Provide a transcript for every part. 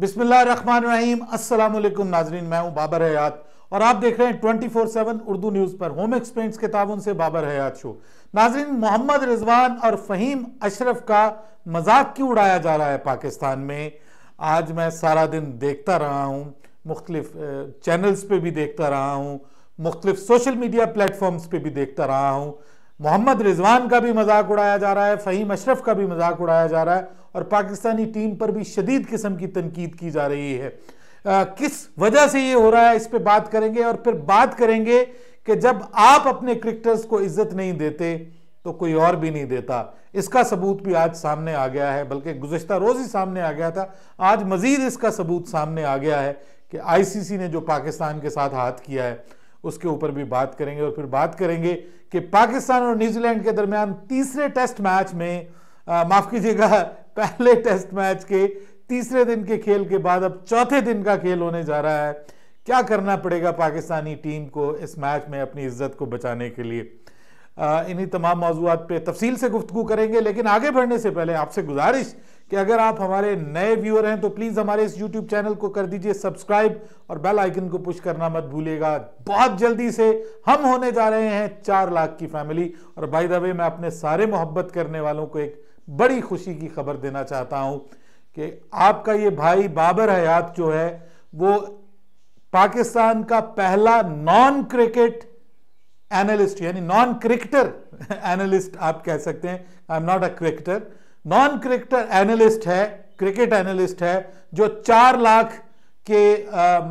बिस्मिल्लाम असल नाजरीन मैं हूँ बाबर हयात और आप देख रहे हैं 24/7 उर्दू न्यूज़ पर होम एक्सपेंट्स किताबों से बाबर हयात शो नाजरीन मोहम्मद रिजवान और फ़हीम अशरफ का मजाक क्यों उड़ाया जा रहा है पाकिस्तान में आज मैं सारा दिन देखता रहा हूँ मुख्तलिफ चैनल्स पर भी देखता रहा हूँ मुख्तलिफ सोशल मीडिया प्लेटफॉर्म्स पर भी देखता रहा हूँ मोहम्मद रिजवान का भी मजाक उड़ाया जा रहा है फ़हीम अशरफ का भी मजाक उड़ाया जा रहा है और पाकिस्तानी टीम पर भी शदीद किस्म की तनकीद की जा रही है आ, किस वजह से ये हो रहा है इस पर बात करेंगे और फिर बात करेंगे कि जब आप अपने क्रिकेटर्स को इज्जत नहीं देते तो कोई और भी नहीं देता इसका सबूत भी आज सामने आ गया है बल्कि गुजशत रोज़ ही सामने आ गया था आज मज़ीद इसका सबूत सामने आ गया है कि आईसीसी ने जो पाकिस्तान के साथ हाथ किया है उसके ऊपर भी बात करेंगे और फिर बात करेंगे कि पाकिस्तान और न्यूजीलैंड के दरमियान तीसरे टेस्ट मैच में माफ़ कीजिएगा पहले टेस्ट मैच के तीसरे दिन के खेल के बाद अब चौथे दिन का खेल होने जा रहा है क्या करना पड़ेगा पाकिस्तानी टीम को इस मैच में अपनी इज्जत को बचाने के लिए इन्हीं तमाम मौजूद पर तफसील से गुफ्तु करेंगे लेकिन आगे बढ़ने से पहले आपसे गुजारिश कि अगर आप हमारे नए व्यूअर हैं तो प्लीज़ हमारे इस यूट्यूब चैनल को कर दीजिए सब्सक्राइब और बेल आइकन को पुश करना मत भूलिएगा बहुत जल्दी से हम होने जा रहे हैं चार लाख की फैमिली और भाई द वे मैं अपने सारे मोहब्बत करने वालों को एक बड़ी खुशी की खबर देना चाहता हूं कि आपका ये भाई बाबर हयात जो है वो पाकिस्तान का पहला नॉन क्रिकेट एनालिस्ट यानी नॉन क्रिकेटर एनालिस्ट आप कह सकते हैं I am not a cricketer non cricketer analyst है क्रिकेट एनालिस्ट है जो चार लाख के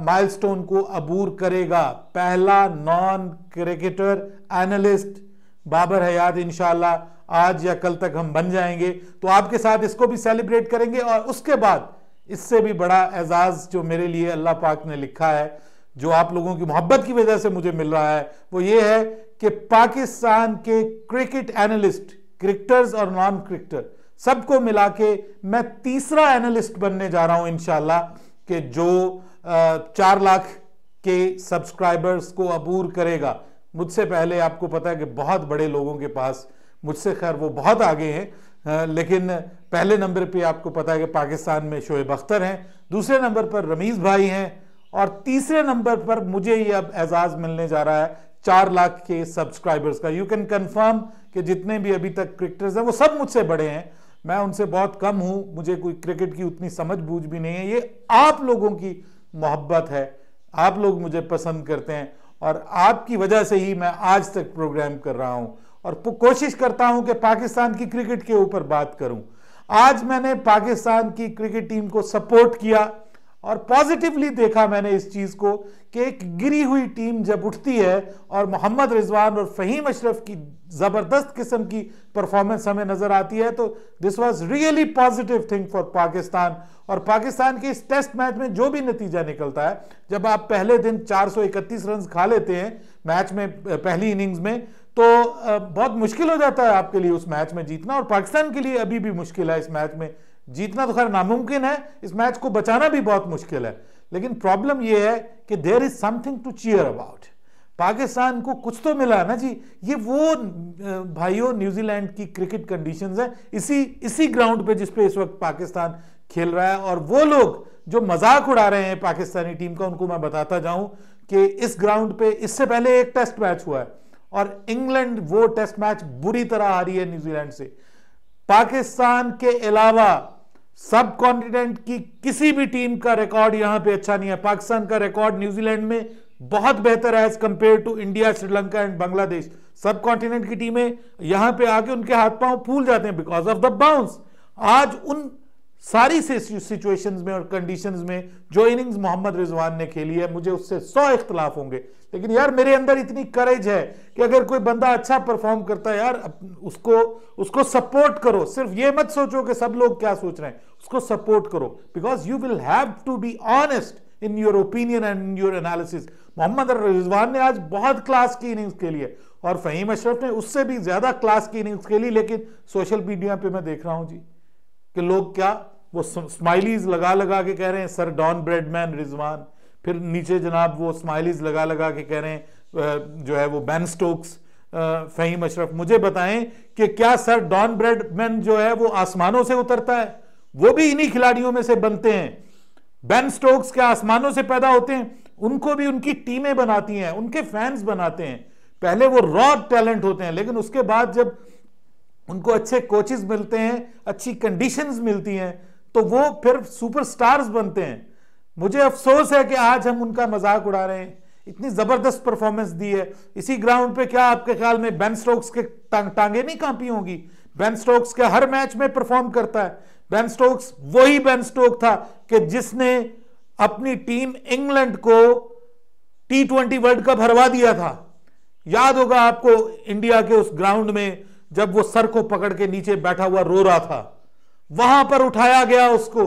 माइलस्टोन को अबूर करेगा पहला non cricketer analyst Babar Hayat इनशाला आज या कल तक हम बन जाएंगे तो आपके साथ इसको भी सेलिब्रेट करेंगे और उसके बाद इससे भी बड़ा एजाज जो मेरे लिए अल्लाह पाक ने लिखा है जो आप लोगों की मोहब्बत की वजह से मुझे मिल रहा है वो ये है कि पाकिस्तान के क्रिकेट एनालिस्ट क्रिकेटर्स और नॉन क्रिकेटर सबको मिला के मैं तीसरा एनालिस्ट बनने जा रहा हूं इनशाला कि जो चार लाख के सब्सक्राइबर्स को अबूर करेगा मुझसे पहले आपको पता है कि बहुत बड़े लोगों के पास मुझसे खैर वो बहुत आगे हैं लेकिन पहले नंबर पे आपको पता है कि पाकिस्तान में शोएब अख्तर हैं दूसरे नंबर पर रमीज़ भाई हैं और तीसरे नंबर पर मुझे ये अब एजाज़ मिलने जा रहा है चार लाख के सब्सक्राइबर्स का यू कैन कन्फर्म कि जितने भी अभी तक क्रिकेटर्स हैं वो सब मुझसे बड़े हैं मैं उनसे बहुत कम हूं मुझे कोई क्रिकेट की उतनी समझ बूझ भी नहीं है ये आप लोगों की मोहब्बत है आप लोग मुझे पसंद करते हैं और आपकी वजह से ही मैं आज तक प्रोग्राम कर रहा हूं और कोशिश करता हूं कि पाकिस्तान की क्रिकेट के ऊपर बात करूं आज मैंने पाकिस्तान की क्रिकेट टीम को सपोर्ट किया और पॉजिटिवली देखा मैंने इस चीज़ को कि एक गिरी हुई टीम जब उठती है और मोहम्मद रिजवान और फ़हीम अशरफ की ज़बरदस्त किस्म की परफॉर्मेंस हमें नज़र आती है तो this was really positive thing for Pakistan और पाकिस्तान के इस टेस्ट मैच में जो भी नतीजा निकलता है जब आप पहले दिन 431 रन खा लेते हैं मैच में पहली इनिंग्स में तो बहुत मुश्किल हो जाता है आपके लिए उस मैच में जीतना और पाकिस्तान के लिए अभी भी मुश्किल है इस मैच में जीतना तो खैर नामुमकिन है इस मैच को बचाना भी बहुत मुश्किल है लेकिन प्रॉब्लम यह है कि there is something to cheer about Pakistan को कुछ तो मिला ना जी ये वो भाइयों न्यूजीलैंड की क्रिकेट कंडीशंस है इसी इसी ग्राउंड पे जिस पे इस वक्त पाकिस्तान खेल रहा है और वो लोग जो मजाक उड़ा रहे हैं पाकिस्तानी टीम का उनको मैं बताता जाऊं कि इस ग्राउंड पे इससे पहले एक टेस्ट मैच हुआ है और इंग्लैंड वो टेस्ट मैच बुरी तरह हारी है न्यूजीलैंड से पाकिस्तान के अलावा सब कॉन्टिनेंट की किसी भी टीम का रिकॉर्ड यहां पे अच्छा नहीं है पाकिस्तान का रिकॉर्ड न्यूजीलैंड में बहुत बेहतर है as compare to India Sri Lanka and Bangladesh subcontinent की टीमें यहां पे आके उनके हाथ पांव फूल जाते हैं बिकॉज ऑफ द बाउंस आज उन सारी सिचुएशंस में और कंडीशंस में जो इनिंग्स मोहम्मद रिजवान ने खेली है मुझे उससे सौ इख्तलाफ होंगे लेकिन यार मेरे अंदर इतनी करेज है कि अगर कोई बंदा अच्छा परफॉर्म करता है यार उसको उसको सपोर्ट करो सिर्फ ये मत सोचो कि सब लोग क्या सोच रहे हैं उसको सपोर्ट करो because you will have to be honest in your opinion and in your analysis Mohammad Rizwan ने आज बहुत क्लास की इनिंग्स खेली है और फहीम अशरफ ने उससे भी ज्यादा क्लास की इनिंग्स खेली लेकिन सोशल मीडिया पर मैं देख रहा हूँ जी कि लोग क्या वो स्माइलीज लगा लगा के कह रहे हैं सर डॉन ब्रेडमैन रिजवान फिर नीचे जनाब वो स्माइलीज लगा लगा के कह रहे हैं जो है वो बैन स्टोक्स फ़हीम अशरफ मुझे बताएं कि क्या सर डॉन ब्रेडमैन जो है वो आसमानों से उतरता है वो भी इन्हीं खिलाड़ियों में से बनते हैं बैन स्टोक्स के आसमानों से पैदा होते हैं उनको भी उनकी टीमें बनाती हैं उनके फैंस बनाते हैं पहले वो रॉ टैलेंट होते हैं लेकिन उसके बाद जब उनको अच्छे कोचेस मिलते हैं अच्छी कंडीशंस मिलती हैं तो वो फिर सुपरस्टार्स बनते हैं मुझे अफसोस है कि आज हम उनका मजाक उड़ा रहे हैं इतनी जबरदस्त परफॉर्मेंस दी है इसी ग्राउंड पे क्या आपके ख्याल में बेन स्टोक्स के टांग, टांगे नहीं कांपी होंगी बेन स्टोक्स के हर मैच में परफॉर्म करता है बेन स्टोक्स वही बेन स्टोक था कि जिसने अपनी टीम इंग्लैंड को टी ट्वेंटी वर्ल्ड कप हरवा दिया था याद होगा आपको इंडिया के उस ग्राउंड में जब वो सर को पकड़ के नीचे बैठा हुआ रो रहा था वहां पर उठाया गया उसको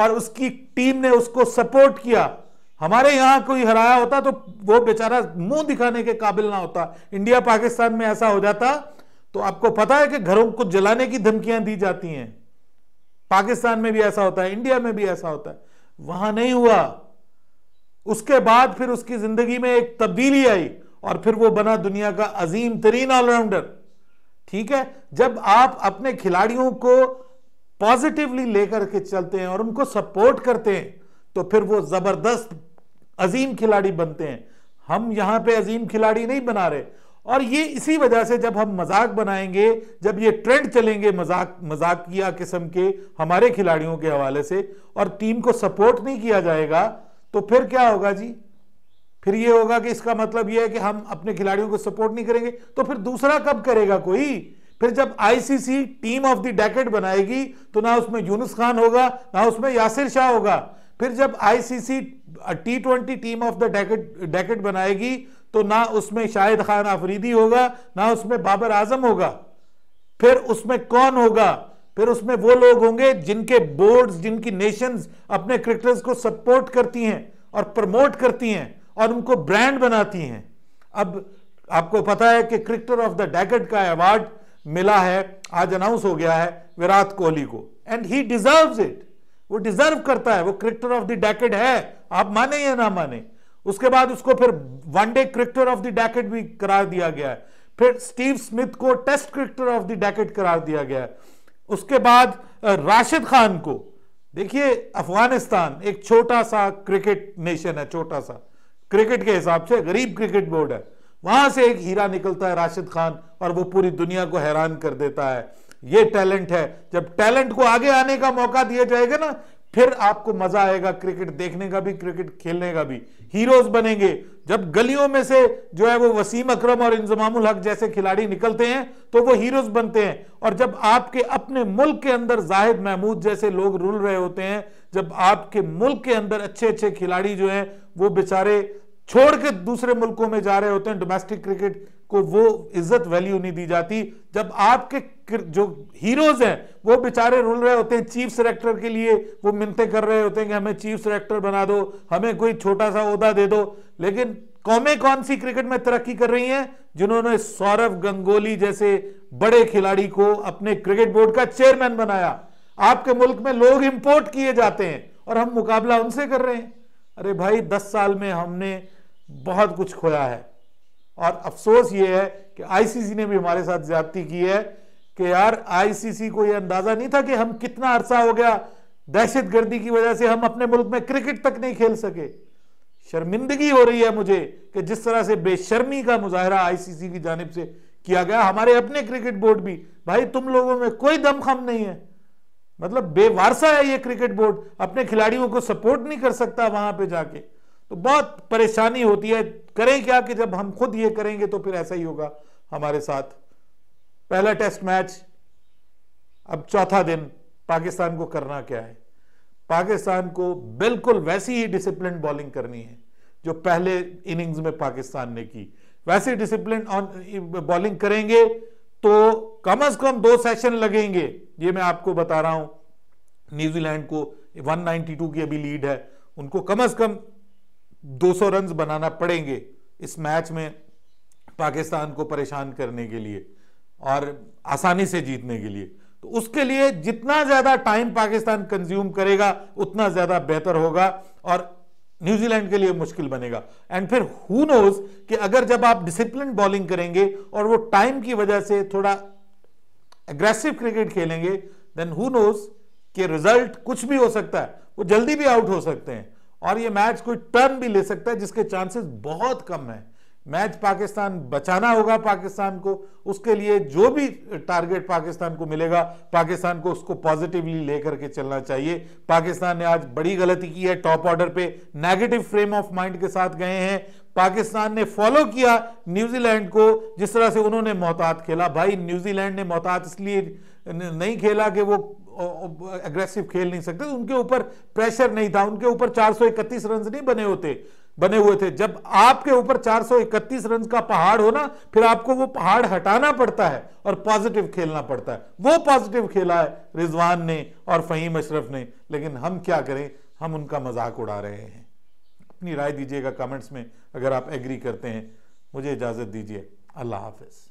और उसकी टीम ने उसको सपोर्ट किया हमारे यहां कोई हराया होता तो वो बेचारा मुंह दिखाने के काबिल ना होता इंडिया पाकिस्तान में ऐसा हो जाता तो आपको पता है कि घरों को जलाने की धमकियां दी जाती हैं पाकिस्तान में भी ऐसा होता है इंडिया में भी ऐसा होता है वहां नहीं हुआ उसके बाद फिर उसकी जिंदगी में एक तब्दीली आई और फिर वो बना दुनिया का अजीम तरीन ऑलराउंडर ठीक है जब आप अपने खिलाड़ियों को पॉजिटिवली लेकर के चलते हैं और उनको सपोर्ट करते हैं तो फिर वो जबरदस्त अजीम खिलाड़ी बनते हैं हम यहां पे अजीम खिलाड़ी नहीं बना रहे और ये इसी वजह से जब हम मजाक बनाएंगे जब ये ट्रेंड चलेंगे मजाक मजाकिया किस्म के हमारे खिलाड़ियों के हवाले से और टीम को सपोर्ट नहीं किया जाएगा तो फिर क्या होगा जी फिर ये होगा कि इसका मतलब ये है कि हम अपने खिलाड़ियों को सपोर्ट नहीं करेंगे तो फिर दूसरा कब करेगा कोई फिर जब ICC team of the decade बनाएगी तो ना उसमें यूनुस खान होगा ना उसमें यासिर शाह होगा फिर जब ICC T twenty team of the decade decade बनाएगी तो ना उसमें शाहिद खान आफरीदी होगा ना उसमें बाबर आजम होगा फिर उसमें कौन होगा फिर उसमें वो लोग होंगे जिनके बोर्ड्स जिनकी नेशंस अपने क्रिकेटर्स को सपोर्ट करती हैं और प्रमोट करती हैं और उनको ब्रांड बनाती हैं अब आपको पता है कि क्रिकेटर ऑफ द डैकेट का अवार्ड मिला है आज अनाउंस हो गया है विराट कोहली को एंड ही डिजर्व इट वो डिजर्व करता है वो क्रिकेटर ऑफ द डैकेट है आप माने या ना माने उसके बाद उसको फिर one day cricketer of the decade भी करार दिया गया है फिर स्टीव स्मिथ को test cricketer of the decade करार दिया गया है उसके बाद राशिद खान को देखिए अफगानिस्तान एक छोटा सा क्रिकेट नेशन है छोटा सा क्रिकेट के हिसाब से गरीब क्रिकेट बोर्ड है वहां से एक हीरा निकलता है राशिद खान और वो पूरी दुनिया को हैरान कर देता है ये टैलेंट है जब टैलेंट को आगे आने का मौका दिया जाएगा ना फिर आपको मजा आएगा क्रिकेट देखने का भी क्रिकेट खेलने का भी हीरोज बनेंगे जब गलियों में से जो है वो वसीम अकरम और इंजमामुल हक जैसे खिलाड़ी निकलते हैं तो वो हीरोज बनते हैं और जब आपके अपने मुल्क के अंदर जाहिद महमूद जैसे लोग रुल रहे होते हैं जब आपके मुल्क के अंदर अच्छे अच्छे खिलाड़ी जो है वो बेचारे छोड़ के दूसरे मुल्कों में जा रहे होते हैं डोमेस्टिक क्रिकेट को वो इज्जत वैल्यू नहीं दी जाती जब आपके जो हीरोज हैं वो बेचारे रुल रहे होते हैं चीफ सेलेक्टर के लिए वो मिनते कर रहे होते हैं कि हमें चीफ सेलेक्टर बना दो हमें कोई छोटा सा उहदा दे दो लेकिन कौमें कौन सी क्रिकेट में तरक्की कर रही हैं जिन्होंने सौरभ गंगोली जैसे बड़े खिलाड़ी को अपने क्रिकेट बोर्ड का चेयरमैन बनाया आपके मुल्क में लोग इंपोर्ट किए जाते हैं और हम मुकाबला उनसे कर रहे हैं अरे भाई दस साल में हमने बहुत कुछ खोया है और अफसोस ये है कि आईसीसी ने भी हमारे साथ ज्यादती की है कि यार आईसीसी को यह अंदाजा नहीं था कि हम कितना अरसा हो गया दहशत गर्दी की वजह से हम अपने मुल्क में क्रिकेट तक नहीं खेल सके शर्मिंदगी हो रही है मुझे कि जिस तरह से बेशर्मी का मुजाहरा आईसीसी की जानब से किया गया हमारे अपने क्रिकेट बोर्ड भी भाई तुम लोगों में कोई दमखम नहीं है मतलब बेवारसा है ये क्रिकेट बोर्ड अपने खिलाड़ियों को सपोर्ट नहीं कर सकता वहां पे जाके तो बहुत परेशानी होती है करें क्या कि जब हम खुद ये करेंगे तो फिर ऐसा ही होगा हमारे साथ पहला टेस्ट मैच अब चौथा दिन पाकिस्तान को करना क्या है पाकिस्तान को बिल्कुल वैसी ही डिसिप्लिन बॉलिंग करनी है जो पहले इनिंग्स में पाकिस्तान ने की वैसी डिसिप्लिन ऑन बॉलिंग करेंगे तो कम अज कम दो सेशन लगेंगे ये मैं आपको बता रहा हूं न्यूजीलैंड को 192 की अभी लीड है उनको कम अज कम 200 रन बनाना पड़ेंगे इस मैच में पाकिस्तान को परेशान करने के लिए और आसानी से जीतने के लिए तो उसके लिए जितना ज्यादा टाइम पाकिस्तान कंज्यूम करेगा उतना ज्यादा बेहतर होगा और न्यूजीलैंड के लिए मुश्किल बनेगा एंड फिर हु नोज कि अगर जब आप डिसिप्लिन बॉलिंग करेंगे और वो टाइम की वजह से थोड़ा एग्रेसिव क्रिकेट खेलेंगे देन हु नोज कि रिजल्ट कुछ भी हो सकता है वो जल्दी भी आउट हो सकते हैं और ये मैच कोई टर्न भी ले सकता है जिसके चांसेस बहुत कम है मैच पाकिस्तान बचाना होगा पाकिस्तान को उसके लिए जो भी टारगेट पाकिस्तान को मिलेगा पाकिस्तान को उसको पॉजिटिवली लेकर के चलना चाहिए पाकिस्तान ने आज बड़ी गलती की है टॉप ऑर्डर पे नेगेटिव फ्रेम ऑफ माइंड के साथ गए हैं पाकिस्तान ने फॉलो किया न्यूजीलैंड को जिस तरह से उन्होंने मोहतात खेला भाई न्यूजीलैंड ने मोहतात इसलिए नहीं खेला कि वो एग्रेसिव खेल नहीं सकते उनके ऊपर प्रेशर नहीं था उनके ऊपर इकतीस रन नहीं बने होते बने हुए थे जब आपके ऊपर 431 रन का पहाड़ हो ना फिर आपको वो पहाड़ हटाना पड़ता है और पॉजिटिव खेलना पड़ता है वो पॉजिटिव खेला है रिजवान ने और फहीम अशरफ ने लेकिन हम क्या करें हम उनका मजाक उड़ा रहे हैं अपनी राय दीजिएगा कमेंट्स में अगर आप एग्री करते हैं मुझे इजाज़त दीजिए अल्लाह हाफिज़